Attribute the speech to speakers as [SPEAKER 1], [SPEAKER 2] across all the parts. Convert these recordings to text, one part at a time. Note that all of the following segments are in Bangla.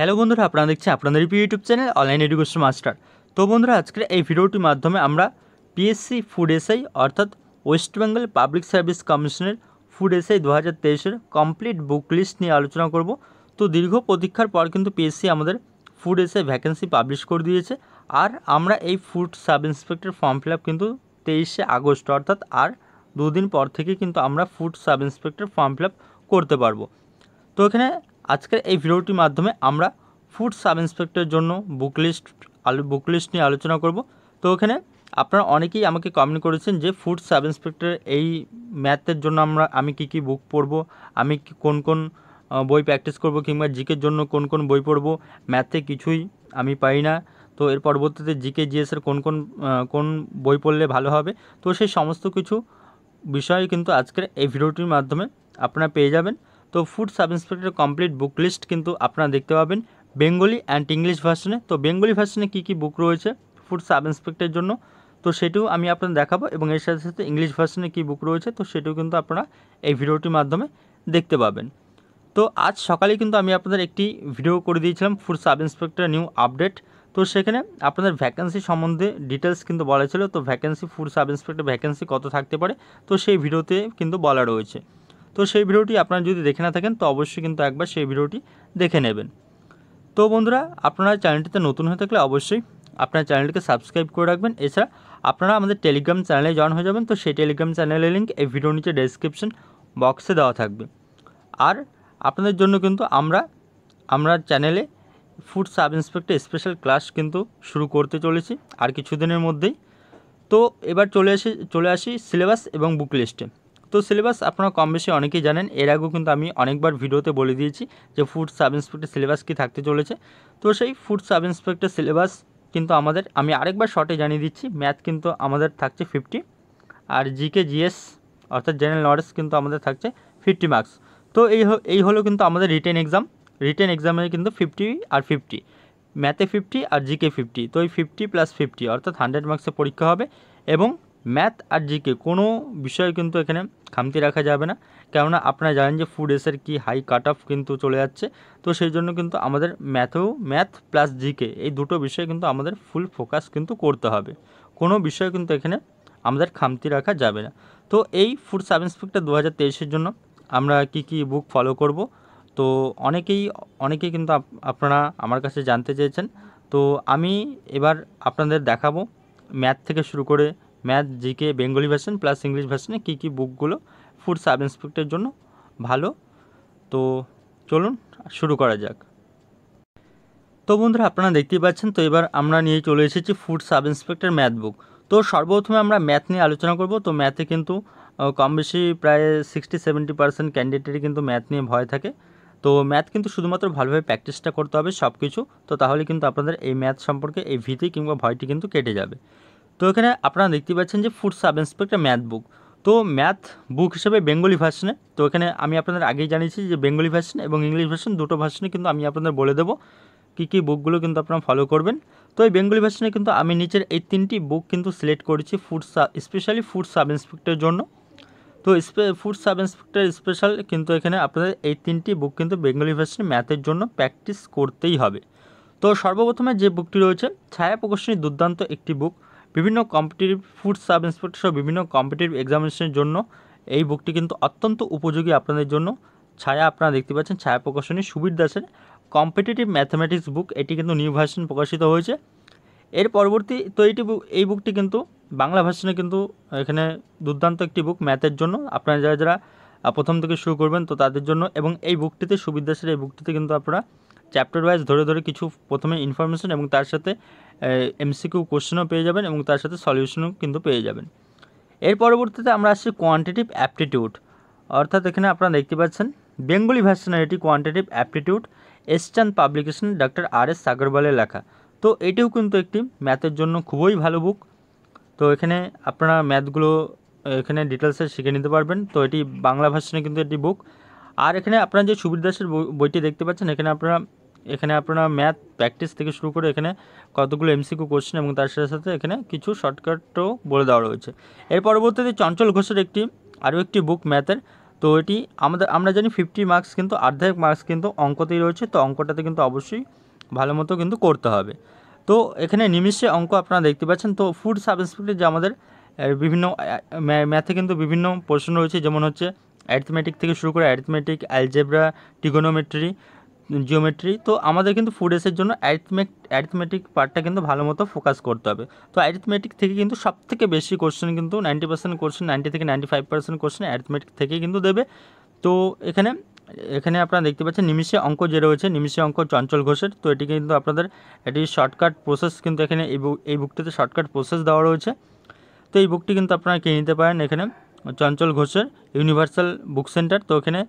[SPEAKER 1] হ্যালো বন্ধুরা আপনারা দেখছেন আপনাদের প্রিয় YouTube channel online education master তো বন্ধুরা আজকের এই ভিডিওটির মাধ্যমে আমরা পিএসসি ফুড এসআই অর্থাৎ ওয়েস্ট বেঙ্গল পাবলিক সার্ভিস কমিশনের ফুড এসআই দু হাজার তেইশের কমপ্লিট বুক লিস্ট নিয়ে আলোচনা করব তো দীর্ঘ প্রতীক্ষার পর কিন্তু পিএসসি আমাদের ফুড এসআই ভ্যাকেন্সি পাবলিশ করে দিয়েছে আর আমরা এই food sub inspector form fill কিন্তু তেইশে আগস্ট অর্থাৎ আর দুদিন পর থেকে কিন্তু আমরা food sub inspector form fill করতে পারবো তো এখানে আজকের এই ভিডিওটির মাধ্যমে আমরা ফুড সাব ইন্সপেক্টরের জন্য বুক লিস্ট বুক লিস্ট নিয়ে আলোচনা করব তো ওখানে আপনারা অনেকেই আমাকে কমেন্ট করেছেন যে ফুড সাব ইন্সপেক্টর এই ম্যাথের জন্য আমরা আমি কি কি বুক পড়ব আমি কোন কোন বই প্র্যাকটিস করব কিংবা জিকের জন্য কোন কোন বই পড়ব ম্যাথে কিছুই আমি পাই না তো এর পরবর্তীতে জিকে জিএসের কোন কোন কোন বই পড়লে ভালো হবে তো সেই সমস্ত কিছু বিষয় কিন্তু আজকের এই ভিডিওটির মাধ্যমে আপনারা পেয়ে যাবেন তো food sub inspector complete book list কিন্তু আপনারা দেখতে পাবেন বেঙ্গলি অ্যান্ড ইংলিশ ভার্সনে তো বেঙ্গলি ভার্সনে কী কী বুক রয়েছে ফুড সাব ইন্সপেক্টরের জন্য তো সেটিও আমি আপনাদের দেখাবো এবং এর সাথে সাথে ইংলিশ ভার্সনে কী বুক রয়েছে তো সেটিও কিন্তু আপনারা এই ভিডিওটির মাধ্যমে দেখতে পাবেন তো আজ সকালে কিন্তু আমি আপনাদের একটি ভিডিও করে দিয়েছিলাম food sub inspector new update তো সেখানে আপনাদের ভ্যাকেন্সি সম্বন্ধে ডিটেলস কিন্তু বলা ছিল তো vacancy food sub inspector vacancy কত থাকতে পারে তো সেই ভিডিওতে কিন্তু বলা রয়েছে তো সেই ভিডিওটি আপনারা যদি দেখে না থাকেন তো অবশ্যই কিন্তু একবার সেই ভিডিওটি দেখে নেবেন তো বন্ধুরা আপনারা চ্যানেলটিতে নতুন হয়ে থাকলে অবশ্যই আপনার চ্যানেলটিকে সাবস্ক্রাইব করে রাখবেন এছাড়া আপনারা আমাদের টেলিগ্রাম চ্যানেলে জয়েন হয়ে যাবেন তো সেই টেলিগ্রাম চ্যানেলের লিঙ্ক এই ভিডিও নিচে ডেসক্রিপশন বক্সে দেওয়া থাকবে আর আপনাদের জন্য কিন্তু আমরা আমরা চ্যানেলে food sub inspector special class কিন্তু শুরু করতে চলেছি আর কিছুদিনের মধ্যেই তো এবার চলে আসি চলে আসি সিলেবাস এবং বুক লিস্টে তো সিলেবাস আপনারা কম বেশি অনেকেই জানেন এর আগেও কিন্তু আমি অনেকবার ভিডিওতে বলে দিয়েছি যে ফুড সাব ইন্সপেক্টর সিলেবাস কি থাকতে চলেছে তো সেই ফুড সাব ইন্সপেক্টর সিলেবাস কিন্তু আমাদের আমি আরেকবার শর্টে জানিয়ে দিচ্ছি ম্যাথ কিন্তু আমাদের থাকছে ফিফটি আর জিকে জিএস অর্থাৎ জেনারেল নলেজ কিন্তু আমাদের থাকছে ফিফটি মার্কস তো এই এই হলো কিন্তু আমাদের রিটেন এক্সাম রিটেন এক্সামে কিন্তু ফিফটি আর ফিফটি ম্যাথে ফিফটি আর জিকে ফিফটি তো এই ফিফটি প্লাস ফিফটি অর্থাৎ হান্ড্রেড মার্কসের পরীক্ষা হবে এবং ম্যাথ আর জিকে কোনো বিষয় কিন্তু এখানে খামতি রাখা যাবে না কেননা আপনারা জানেন যে ফুড এসের কি হাই কাট অফ কিন্তু চলে যাচ্ছে তো সেই জন্য কিন্তু আমাদের ম্যাথেও ম্যাথ প্লাস জিকে এই দুটো বিষয়ে কিন্তু আমাদের ফুল ফোকাস কিন্তু করতে হবে কোনো বিষয় কিন্তু এখানে আমাদের খামতি রাখা যাবে না তো এই ফুড সাব ইন্সপেক্টর দু হাজার জন্য আমরা কি কি বুক ফলো করব তো অনেকেই অনেকেই কিন্তু আপনারা আমার কাছে জানতে চেয়েছেন তো আমি এবার আপনাদের দেখাবো ম্যাথ থেকে শুরু করে math GK Bengali version plus English ভার্সনে কী কী বুকগুলো ফুড সাব ইন্সপেক্টের জন্য ভালো তো চলুন শুরু করা যাক তো বন্ধুরা আপনারা দেখতেই পাচ্ছেন তো এবার আমরা নিয়ে চলে এসেছি food sub inspector math book তো সর্বপ্রথমে আমরা ম্যাথ নিয়ে আলোচনা করব তো ম্যাথে কিন্তু কম বেশি প্রায় সিক্সটি সেভেন্টি পার্সেন্ট ক্যান্ডিডেটেরই কিন্তু ম্যাথ নিয়ে ভয় থাকে তো ম্যাথ কিন্তু শুধুমাত্র ভালোভাবে প্র্যাকটিসটা করতে হবে সব কিছু তো তাহলে কিন্তু আপনাদের এই ম্যাথ সম্পর্কে এই ভীতি কিংবা ভয়টি কিন্তু কেটে যাবে তো এখানে আপনারা দেখতে পাচ্ছেন যে food sub inspector math book তো ম্যাথ বুক হিসেবে বেঙ্গলি ভার্সনে তো এখানে আমি আপনাদের আগেই জানিয়েছি যে বেঙ্গলি ভার্সন এবং ইংলিশ ভার্সন দুটো ভার্সনে কিন্তু আমি আপনাদের বলে দেবো কী কী বুকগুলো কিন্তু আপনারা ফলো করবেন তো এই বেঙ্গলি ভার্সনে কিন্তু আমি নিচের এই তিনটি বুক কিন্তু সিলেক্ট করেছি ফুড স্পেশালি ফুড সাব ইন্সপেক্টরের জন্য তো ফুড সাব ইন্সপেক্টর স্পেশাল কিন্তু এখানে আপনাদের এই তিনটি বুক কিন্তু বেঙ্গলি ভার্সনে ম্যাথের জন্য প্র্যাকটিস করতেই হবে তো সর্বপ্রথমে যে বুকটি রয়েছে ছায়া প্রকর্শনী দুর্দান্ত একটি বুক বিভিন্ন কম্পিটিটিভ ফুড সাব ইন্সপেক্টর সহ বিভিন্ন কম্পিটিটিভ এক্সামিনেশনের জন্য এই বুকটি কিন্তু অত্যন্ত উপযোগী আপনাদের জন্য ছায়া আপনারা দেখতে পাচ্ছেন ছায়া প্রকাশনী সুবীর দাসের কম্পিটিটিভ ম্যাথামেটিক্স বুক এটি কিন্তু নিউ ভার্সন প্রকাশিত হয়েছে এর পরবর্তী তো এইটি এই বুকটি কিন্তু বাংলা ভার্সনে কিন্তু এখানে দুর্দান্ত একটি বুক ম্যাথের জন্য আপনারা যারা যারা প্রথম থেকে শুরু করবেন তো তাদের জন্য এবং এই বুকটিতে সুবিধাসের এই বুকটিতে কিন্তু আপনারা চ্যাপ্টার ওয়াইজ ধরে ধরে কিছু প্রথমে ইনফরমেশন এবং তার সাথে এমসিকিউ কোশ্চেনও পেয়ে যাবেন এবং তার সাথে সলিউশনও কিন্তু পেয়ে যাবেন এর পরবর্তীতে আমরা আসছি কোয়ান্টিটিভ অ্যাপটিটিউড অর্থাৎ এখানে আপনারা দেখতে পাচ্ছেন বেঙ্গলি ভার্সনের এটি quantitative aptitude Eastern publication doctor R S সাগরওয়ালের লেখা তো এটিও কিন্তু একটি ম্যাথের জন্য খুবই ভালো বুক তো এখানে আপনারা ম্যাথগুলো এখানে ডিটেলসে শিখে নিতে পারবেন তো এটি বাংলা ভার্সনে কিন্তু একটি বুক আর এখানে আপনারা যে সুবীর দাসের বইটি দেখতে পাচ্ছেন এখানে আপনারা এখানে আপনারা ম্যাথ প্র্যাকটিস থেকে শুরু করে এখানে কতগুলো কু কোশ্চেন এবং তার সাথে সাথে এখানে কিছু শর্টকাটও বলে দেওয়া রয়েছে এর পরবর্তীতে চঞ্চল ঘোষের একটি আরও একটি বুক ম্যাথের তো এটি আমাদের আমরা জানি ফিফটি মার্কস কিন্তু আর্ধেক মার্কস কিন্তু অঙ্কতেই রয়েছে তো অঙ্কটাতে কিন্তু অবশ্যই ভালো মতো কিন্তু করতে হবে তো এখানে নিমিষে অঙ্ক আপনারা দেখতে পাচ্ছেন তো ফুড সাবস্পেক্টে যে আমাদের বিভিন্ন ম্যাথে কিন্তু বিভিন্ন প্রশ্ন রয়েছে যেমন হচ্ছে অ্যারিথমেটিক থেকে শুরু করে অ্যারিথমেটিক অ্যালজেব্রা টিগোনোমেট্রি জিওমেট্রি তো আমাদের কিন্তু ফুডেসের জন্য অ্যারিথমেট অ্যারিথমেটিক পার্টটা কিন্তু ভালো মতো ফোকাস করতে হবে তো অ্যারিথমেটিক থেকে কিন্তু সব থেকে বেশি কোশ্চেন কিন্তু নাইনটি পার্সেন্ট কোশ্চেন নাইনটি থেকে ninety five percent question arithmetic থেকে কিন্তু দেবে তো এখানে এখানে আপনারা দেখতে পাচ্ছেন নিমিষে অঙ্ক যে রয়েছে নিমিষে অঙ্ক চঞ্চল ঘোষের তো এটি কিন্তু আপনাদের এটি শর্টকাট প্রসেস কিন্তু এখানে এই বুকটিতে শর্টকাট প্রসেস দেওয়া রয়েছে তো এই বুকটি কিন্তু আপনারা কিনে নিতে পারেন এখানে চঞ্চল ঘোষের ইউনিভার্সাল বুক সেন্টার তো এখানে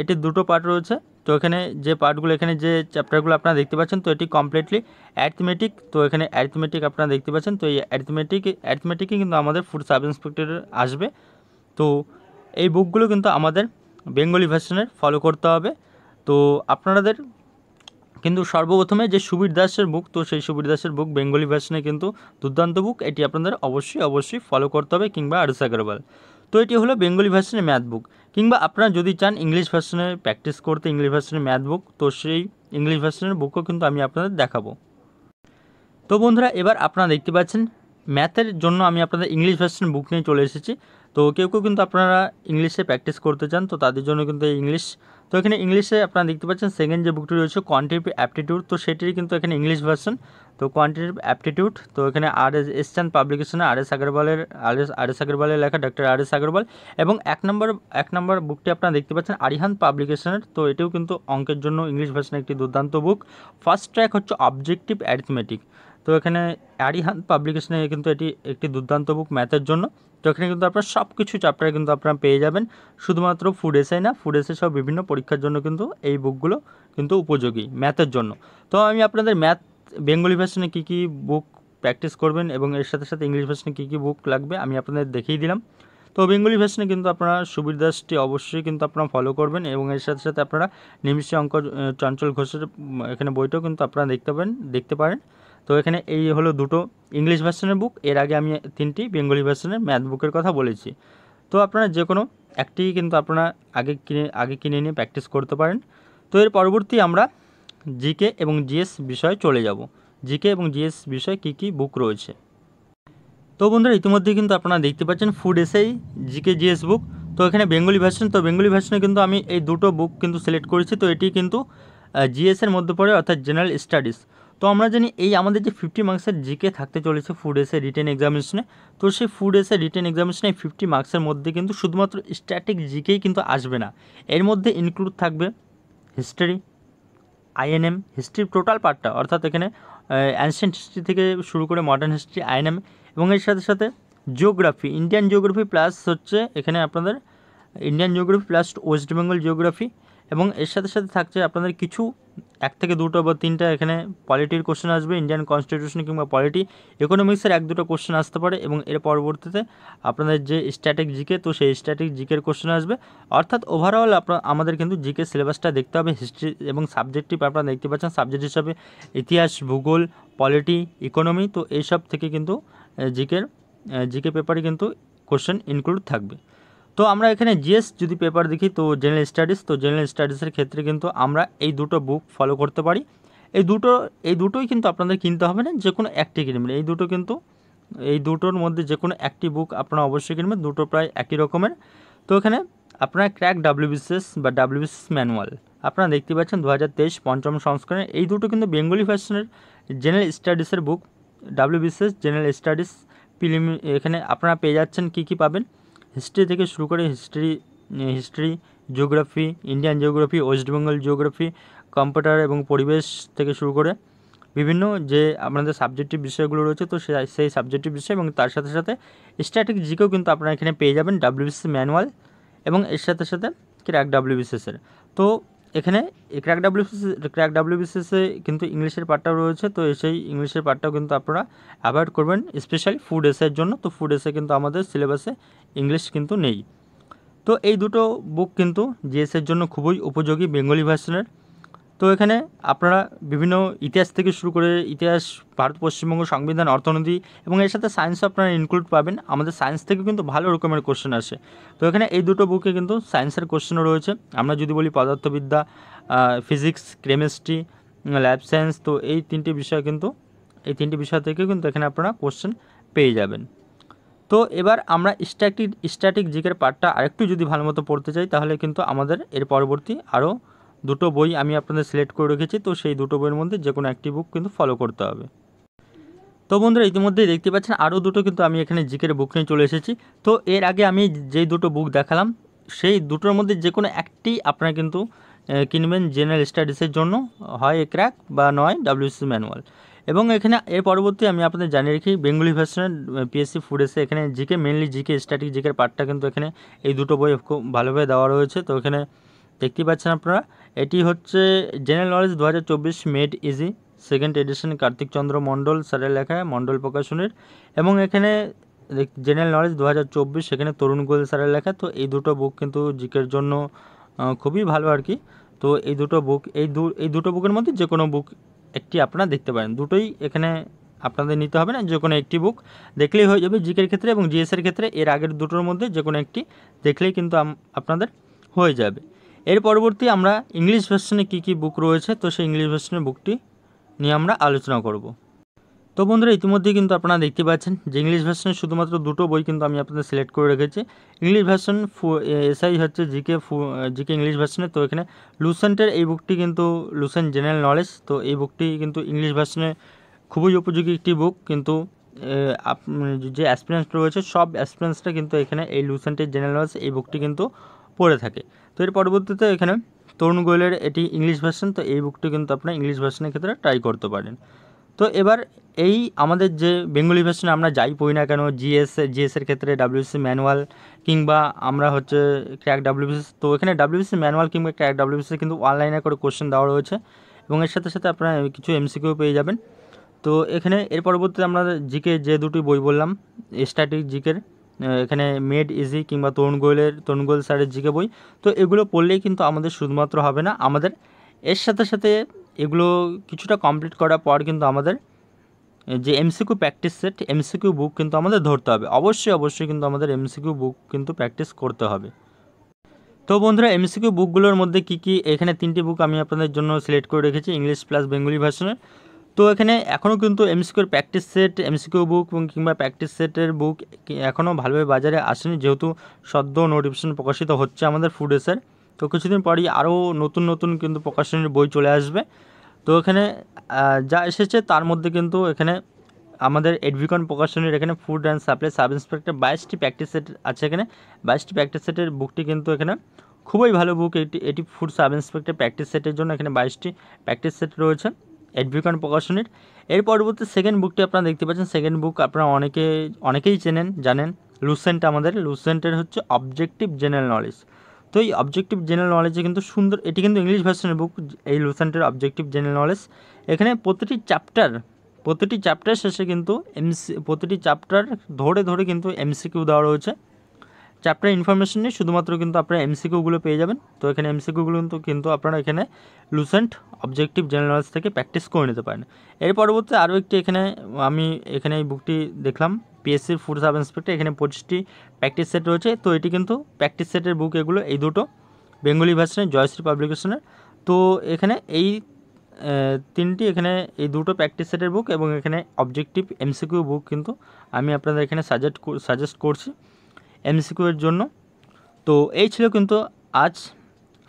[SPEAKER 1] এটি দুটো পার্ট রয়েছে তো এখানে যে পার্টগুলো এখানে যে চ্যাপ্টারগুলো আপনারা দেখতে পাচ্ছেন তো এটি কমপ্লিটলি অ্যাথমেটিক তো এখানে অ্যাথমেটিক আপনারা দেখতে পাচ্ছেন তো এই অ্যাথমেটিক অ্যাথমেটিকই কিন্তু আমাদের ফুড সাব ইন্সপেক্টর আসবে তো এই বুকগুলো কিন্তু আমাদের বেঙ্গলি ভার্সনের ফলো করতে হবে তো আপনাদের কিন্তু সর্বপ্রথমে যে সুবীর দাসের বুক তো সেই সুবীর দাসের বুক বেঙ্গলি ভার্সনে কিন্তু দুর্দান্ত বুক এটি আপনাদের অবশ্যই অবশ্যই ফলো করতে হবে কিংবা আরুস আগরওয়াল তো এটি হলো বেঙ্গলি ভার্সনের ম্যাথ বুক কিংবা আপনারা যদি চান ইংলিশ ভার্সনের প্র্যাকটিস করতে ইংলিশ ভার্সনের ম্যাথ বুক তো সেই ইংলিশ ভার্সনের বুকও কিন্তু আমি আপনাদের দেখাবো তো বন্ধুরা এবার আপনারা দেখতে পাচ্ছেন ম্যাথের জন্য আমি আপনাদের ইংলিশ ভার্সন বুক নিয়ে চলে এসেছি তো কেউ কেউ কিন্তু আপনারা ইংলিশে প্র্যাকটিস করতে চান তো তাদের জন্য কিন্তু ইংলিশ তো এখানে ইংলিশে আপনারা দেখতে পাচ্ছেন সেকেন্ড যে বুকটি রয়েছে কন্টেম্প অ্যাপটিটিউড তো সেটির কিন্তু এখানে ইংলিশ ভার্সন তো কোয়ান্টিটিভ অ্যাপটিটিউড তো এখানে আর এস এসছেন পাবলিকেশনে আর এস আগরওয়ালের আর এস আর এস আগরওয়ালের লেখা ডক্টর আর এস আগরওয়াল এবং এক নম্বর এক নম্বর বুকটি আপনারা দেখতে পাচ্ছেন আরিহান পাবলিকেশনের তো এটিও কিন্তু অঙ্কের জন্য ইংলিশ ভার্সনের একটি দুর্দান্ত বুক ফার্স্ট ট্র্যাক হচ্ছে অবজেক্টিভ অ্যারিথমেটিক তো এখানে অ্যারিহান পাবলিকেশনে কিন্তু এটি একটি দুর্দান্ত বুক ম্যাথের জন্য তো এখানে কিন্তু আপনার সব কিছু চ্যাপ্টার কিন্তু আপনারা পেয়ে যাবেন শুধুমাত্র ফুড এসে না ফুড এসে সব বিভিন্ন পরীক্ষার জন্য কিন্তু এই বুকগুলো কিন্তু উপযোগী ম্যাথের জন্য তো আমি আপনাদের ম্যাথ বেঙ্গলি ভার্সনে কী কী বুক প্র্যাকটিস করবেন এবং এর সাথে সাথে ইংলিশ ভার্সনে কী কী বুক লাগবে আমি আপনাদের দেখিয়ে দিলাম তো বেঙ্গলি ভার্সনে কিন্তু আপনারা সুবীর দাসটি অবশ্যই কিন্তু আপনারা ফলো করবেন এবং এর সাথে সাথে আপনারা নিমিষে অঙ্ক চঞ্চল ঘোষের এখানে বইটাও কিন্তু আপনারা দেখতে পাবেন দেখতে পারেন তো এখানে এই হলো দুটো ইংলিশ ভার্সনের বুক এর আগে আমি তিনটি বেঙ্গলি ভার্সনের ম্যাথ বুকের কথা বলেছি তো আপনারা যে কোনো একটি কিন্তু আপনারা আগে কিনে আগে কিনে নিয়ে প্র্যাকটিস করতে পারেন তো এর পরবর্তী আমরা জিকে এবং জিএস বিষয়ে চলে যাব জিকে এবং জিএস বিষয়ে কী কী বুক রয়েছে তো বন্ধুরা ইতিমধ্যে কিন্তু আপনারা দেখতে পাচ্ছেন ফুড এসেই জিকে জিএস বুক তো এখানে বেঙ্গলি ভার্সন তো বেঙ্গলি ভার্সনে কিন্তু আমি এই দুটো বুক কিন্তু সিলেক্ট করেছি তো এটি কিন্তু জিএসের মধ্যে পড়ে অর্থাৎ জেনারেল স্টাডিজ তো আমরা জানি এই আমাদের যে ফিফটি মার্কসের জিকে থাকতে চলেছে ফুড এসে রিটেন এক্সামিনেশনে তো সেই ফুড এসে রিটেন এক্সামিনেশনে ফিফটি মার্কসের মধ্যে কিন্তু শুধুমাত্র স্ট্যাটিক জিকেই কিন্তু আসবে না এর মধ্যে ইনক্লুড থাকবে হিস্ট্রি আইএনএম হিস্ট্রির টোটাল পার্টটা অর্থাৎ এখানে অ্যানসেন্ট হিস্ট্রি থেকে শুরু করে মডার্ন হিস্ট্রি আইএনএম এবং এর সাথে সাথে জিওগ্রাফি ইন্ডিয়ান জিওগ্রাফি প্লাস হচ্ছে এখানে আপনাদের Indian geography plus West Bengal geography এবং এর সাথে সাথে থাকছে আপনাদের কিছু এক থেকে দুটো বা তিনটা এখানে পলিটির কোশ্চেন আসবে ইন্ডিয়ান কনস্টিটিউশন কিংবা পলিটি ইকোনমিক্সের এক দুটো কোশ্চেন আসতে পারে এবং এর পরবর্তীতে আপনাদের যে স্ট্যাটিক জিকে তো সেই স্ট্যাটিক জিকের কোশ্চেন আসবে অর্থাৎ ওভারঅল আপনার আমাদের কিন্তু জিকে সিলেবাসটা দেখতে হবে হিস্ট্রি এবং সাবজেক্টটি আপনারা দেখতে পাচ্ছেন সাবজেক্ট হিসাবে ইতিহাস ভূগোল পলিটি ইকোনমি তো এইসব থেকে কিন্তু জিকের জিকে পেপারে কিন্তু কোশ্চেন ইনক্লুড থাকবে তো আমরা এখানে জিএস যদি পেপার দেখি তো জেনারেল স্টাডিজ তো জেনারেল স্টাডিজের ক্ষেত্রে কিন্তু আমরা এই দুটো বুক ফলো করতে পারি এই দুটো এই দুটোই কিন্তু আপনাদের কিনতে হবে না যে কোনো একটি কিনবেন এই দুটো কিন্তু এই দুটোর মধ্যে যে কোনো একটি বুক আপনারা অবশ্যই কিনবেন দুটো প্রায় একই রকমের তো এখানে আপনার ক্র্যাক ডাব্লিউবিসিএস বা ডাব্লিউবিসিএস ম্যানুয়াল আপনারা দেখতে পাচ্ছেন দু হাজার তেইশ পঞ্চম সংস্করণে এই দুটো কিন্তু বেঙ্গলি ফ্যাশনের জেনারেল স্টাডিজের বুক ডাব্লিউবিসিএস জেনারেল স্টাডিজ প্রিলিমি এখানে আপনারা পেয়ে যাচ্ছেন কী কী পাবেন হিস্ট্রি থেকে শুরু করে history history geography Indian geography West Bengal geography computer এবং পরিবেশ থেকে শুরু করে বিভিন্ন যে আপনাদের সাবজেক্টিভ বিষয়গুলো রয়েছে তো সেই সাবজেক্টিভ বিষয় এবং তার সাথে সাথে স্ট্যাটিক জিকেও কিন্তু আপনারা এখানে পেয়ে যাবেন ডাব্লিউবিসি ম্যানুয়াল এবং এর সাথে সাথে ক্র্যাক ডাব্লিউবিসিএসের তো এখানে ক্র্যাক ডাব্লিউবিসি ক্র্যাক ডাব্লিউবিসিএসে কিন্তু ইংলিশের পার্টটাও রয়েছে তো সেই ইংলিশের পার্টটাও কিন্তু আপনারা অ্যাভয়েড করবেন স্পেশালি ফুড এসের জন্য তো ফুড এসে কিন্তু আমাদের সিলেবাসে ইংলিশ কিন্তু নেই তো এই দুটো বুক কিন্তু জিএসের জন্য খুবই উপযোগী বেঙ্গলি ভার্সনের তো এখানে আপনারা বিভিন্ন ইতিহাস থেকে শুরু করে ইতিহাস ভারত পশ্চিমবঙ্গ সংবিধান অর্থনীতি এবং এর সাথে সায়েন্স আপনারা ইনক্লুড পাবেন আমাদের সায়েন্স থেকে কিন্তু ভালো রকমের কোশ্চেন আসে তো এখানে এই দুটো বুকে কিন্তু সায়েন্সের কোশ্চেনও রয়েছে আমরা যদি বলি পদার্থবিদ্যা ফিজিক্স কেমিস্ট্রি ল্যাব সায়েন্স তো এই তিনটি বিষয় কিন্তু এই তিনটি বিষয় থেকে কিন্তু এখানে আপনারা কোশ্চেন পেয়ে যাবেন তো এবার আমরা স্ট্যাটিক স্ট্যাটিক জিকের পার্টটা আরেকটু যদি ভালো মতো পড়তে চাই তাহলে কিন্তু আমাদের এর পরবর্তী আরও দুটো বই আমি আপনাদের সিলেক্ট করে রেখেছি তো সেই দুটো বইয়ের মধ্যে যে কোনো একটি বুক কিন্তু ফলো করতে হবে তো বন্ধুরা ইতিমধ্যেই দেখতে পাচ্ছেন আরও দুটো কিন্তু আমি এখানে জিকের বুক নিয়ে চলে এসেছি তো এর আগে আমি যেই দুটো বুক দেখালাম সেই দুটোর মধ্যে যে কোনো একটি আপনারা কিন্তু কিনবেন জেনারেল স্টাডিসের জন্য হয় ক্র্যাক বা নয় ডাব্লিউসি ম্যানুয়াল এবং এখানে এর পরবর্তী আমি আপনাদের জানিয়ে রাখি বেঙ্গলি ভার্সনের পিএসসি ফুডেসে এখানে জিকে মেনলি জিকে স্ট্যাটিক জিকের পার্টটা কিন্তু এখানে এই দুটো বই খুব ভালোভাবে দেওয়া রয়েছে তো এখানে দেখতে পাচ্ছেন আপনারা এটি হচ্ছে জেনারেল নলেজ দু made easy second edition Kartikchandra Mondal স্যারের লেখা মণ্ডল প্রকাশনের এবং এখানে জেনারেল নলেজ দু সেখানে তরুণ গোয়েল স্যারের লেখা তো এই দুটো বুক কিন্তু জিকের জন্য খুবই ভালো আর কি তো এই দুটো বুক এই দু এই দুটো বুকের মধ্যে যে কোনো বুক একটি আপনারা দেখতে পারেন দুটোই এখানে আপনাদের নিতে হবে না যে কোনো একটি বুক দেখলেই হয়ে যাবে জিকের ক্ষেত্রে এবং জিএসের ক্ষেত্রে এর আগের দুটোর মধ্যে যে কোনো একটি দেখলেই কিন্তু আপনাদের হয়ে যাবে এর পরবর্তী আমরা ইংলিশ ভার্সনে কী কী বুক রয়েছে তো সেই ইংলিশ ভার্সনের বুকটি নিয়ে আমরা আলোচনা করব তো বন্ধুরা ইতিমধ্যে কিন্তু আপনারা দেখতে পাচ্ছেন যে ইংলিশ ভার্সনের শুধুমাত্র দুটো বই কিন্তু আমি আপনাদের সিলেক্ট করে রেখেছি ইংলিশ ভার্সন এসআই হচ্ছে জিকে জিকে ইংলিশ ভার্সনের তো এখানে লুসেন্টের এই বুকটি কিন্তু লুসেন্ট জেনারেল নলেজ তো এই বুকটি কিন্তু ইংলিশ ভার্সনে খুবই উপযোগী একটি বুক কিন্তু আপ যে অ্যাসপিরেন্স রয়েছে সব অ্যাসপিরিয়েন্সটা কিন্তু এখানে এই লুসেন্টের জেনারেল নলেজ এই বুকটি কিন্তু পড়ে থাকে তো এর পরবর্তীতে এখানে তরুণ গোয়েলের এটি ইংলিশ ভার্সন তো এই বুকটি কিন্তু আপনারা ইংলিশ ভার্সনের ক্ষেত্রে ট্রাই করতে পারেন তো এবার এই আমাদের যে বেঙ্গলি ভার্সনে আমরা যাই পড়ি না কেন জিএস জিএসের ক্ষেত্রে ডাব্লিউসি ম্যানুয়াল কিংবা আমরা হচ্ছে ক্র্যাক ডাব্লিউবিসি তো এখানে ডাব্লিউবিসি ম্যানুয়াল কিংবা ক্র্যাক ডাব্লিউবিসি কিন্তু অনলাইনে করে কোশ্চেন দেওয়া রয়েছে এবং এর সাথে সাথে আপনারা কিছু এমসিকিউ পেয়ে যাবেন তো এখানে এর পরবর্তীতে আমরা জিকে যে দুটি বই বললাম স্ট্যাটিক জিকের এখানে মেড ইজি কিংবা তরুণ গোয়েলের তরুণ গোয়েল স্যারের জিকে বই তো এগুলো পড়লেই কিন্তু আমাদের শুধুমাত্র হবে না আমাদের এর সাথে সাথে এগুলো কিছুটা কমপ্লিট করার পর কিন্তু আমাদের যে MCQ practice set MCQ book কিন্তু আমাদের ধরতে হবে অবশ্যই অবশ্যই কিন্তু আমাদের এমসিকিউ বুক কিন্তু প্র্যাকটিস করতে হবে তো বন্ধুরা এমসিকিউ বুকগুলোর মধ্যে কি কি এখানে তিনটি বুক আমি আপনাদের জন্য সিলেক্ট করে রেখেছি ইংলিশ প্লাস বেঙ্গলি ভার্সনের তো এখানে এখনও কিন্তু এমসিকিউর প্র্যাকটিস সেট এমসিকিউ বুক কিংবা প্র্যাকটিস সেটের বুক এখনও ভালোভাবে বাজারে আসেনি যেহেতু সদ্য নোটিফিকেশন প্রকাশিত হচ্ছে আমাদের ফুডেসের তো কিছুদিন পরই আরও নতুন নতুন কিন্তু প্রকাশনীর বই চলে আসবে তো এখানে যা এসেছে তার মধ্যে কিন্তু এখানে আমাদের এডভিকন প্রকাশনীর এখানে food and supply sub inspector বাইশটি প্র্যাকটিস সেট আছে এখানে বাইশটি প্র্যাকটিস সেটের বুকটি কিন্তু এখানে খুবই ভালো বুক এটি এটি ফুড সাব ইন্সপেক্টর প্র্যাকটিস সেটের জন্য এখানে বাইশটি প্র্যাকটিস সেট রয়েছে এডভিকন প্রকাশনীর এর পরবর্তী সেকেন্ড বুকটি আপনারা দেখতে পাচ্ছেন সেকেন্ড বুক আপনারা অনেকে অনেকেই চেনেন জানেন লুসেন্ট আমাদের লুসেন্টের হচ্ছে অবজেক্টিভ জেনারেল নলেজ তো এই অবজেক্টিভ জেনারেল নলেজে কিন্তু সুন্দর এটি কিন্তু ইংলিশ ভার্সনের বুক এই লুসেন্টের অবজেক্টিভ জেনারেল নলেজ এখানে প্রতিটি চ্যাপ্টার প্রতিটি চ্যাপ্টার শেষে কিন্তু এমসি প্রতিটি চ্যাপ্টার ধরে ধরে কিন্তু এমসিকিউ দেওয়া রয়েছে চ্যাপ্টার ইনফরমেশন নিয়ে শুধুমাত্র কিন্তু আপনারা এমসিকিউগুলো পেয়ে যাবেন তো এখানে এমসিকিউগুলো কিন্তু কিন্তু আপনারা এখানে লুসেন্ট অবজেক্টিভ জেনারেল নলেজ থেকে প্র্যাকটিস করে নিতে পারেন এর পরবর্তী আরও একটি এখানে আমি এখানে এই বুকটি দেখলাম পিএসসির ফুড সাব ইন্সপেক্টর এখানে পঁচিশটি প্র্যাকটিস সেট রয়েছে তো এটি কিন্তু প্র্যাকটিস সেটের বুক এগুলো এই দুটো বেঙ্গলি ভার্সনের জয়শ্রী পাবলিকেশনের তো এখানে এই তিনটি এখানে এই দুটো প্র্যাকটিস সেটের বুক এবং এখানে অবজেক্টিভ এমসিকিউ বুক কিন্তু আমি আপনাদের এখানে সাজেস্ট সাজেস্ট করছি এমসিকিউ এর জন্য তো এই ছিল কিন্তু আজ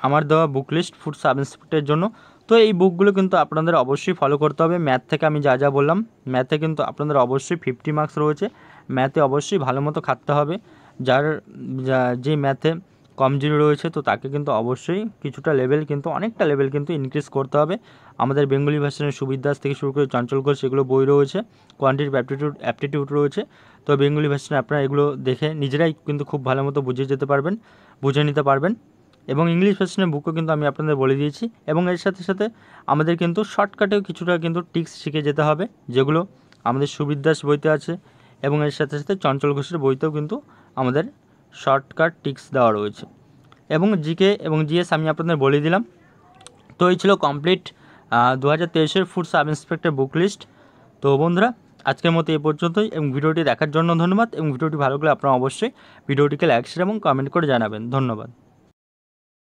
[SPEAKER 1] আমার দেওয়া বুক লিস্ট ফুড সাব ইন্সপেক্টরের জন্য তো এই বুকগুলো কিন্তু আপনাদের অবশ্যই ফলো করতে হবে ম্যাথ থেকে আমি যা যা বললাম ম্যাথে কিন্তু আপনাদের অবশ্যই ফিফটি মার্কস রয়েছে ম্যাথে অবশ্যই ভালো মতো খাটতে হবে যার যে ম্যাথে কমজোরি রয়েছে তো তাকে কিন্তু অবশ্যই কিছুটা লেভেল কিন্তু অনেকটা লেভেল কিন্তু ইনক্রিজ করতে হবে আমাদের বেঙ্গলি ভাষণের সুবিধাস থেকে শুরু করে চঞ্চল ঘোষ এগুলো বই রয়েছে কোয়ান্টিটি অ্যাপটিটিউড অ্যাপটিটিউড রয়েছে তো বেঙ্গলি ভাষণে আপনারা এগুলো দেখে নিজেরাই কিন্তু খুব ভালো মতো বুঝে যেতে পারবেন বুঝে নিতে পারবেন এবং ইংলিশ ভার্সনের বুকও কিন্তু আমি আপনাদের বলে দিয়েছি এবং এর সাথে সাথে আমাদের কিন্তু শর্টকাটেও কিছুটা কিন্তু টিক্স শিখে যেতে হবে যেগুলো আমাদের সুবিদ্যাস বইতে আছে এবং এর সাথে সাথে চঞ্চল ঘোষের বইতেও কিন্তু আমাদের শর্টকাট টিক্স দেওয়া রয়েছে এবং জিকে এবং জিএস আমি আপনাদের বলে দিলাম তো এই ছিল কমপ্লিট দু হাজার তেইশের food sub inspector book list তো বন্ধুরা আজকের মতো এ পর্যন্তই এবং ভিডিওটি দেখার জন্য ধন্যবাদ এবং ভিডিওটি ভালো করে আপনারা অবশ্যই ভিডিওটিকে লাইক শেয়ার এবং কমেন্ট করে জানাবেন ধন্যবাদ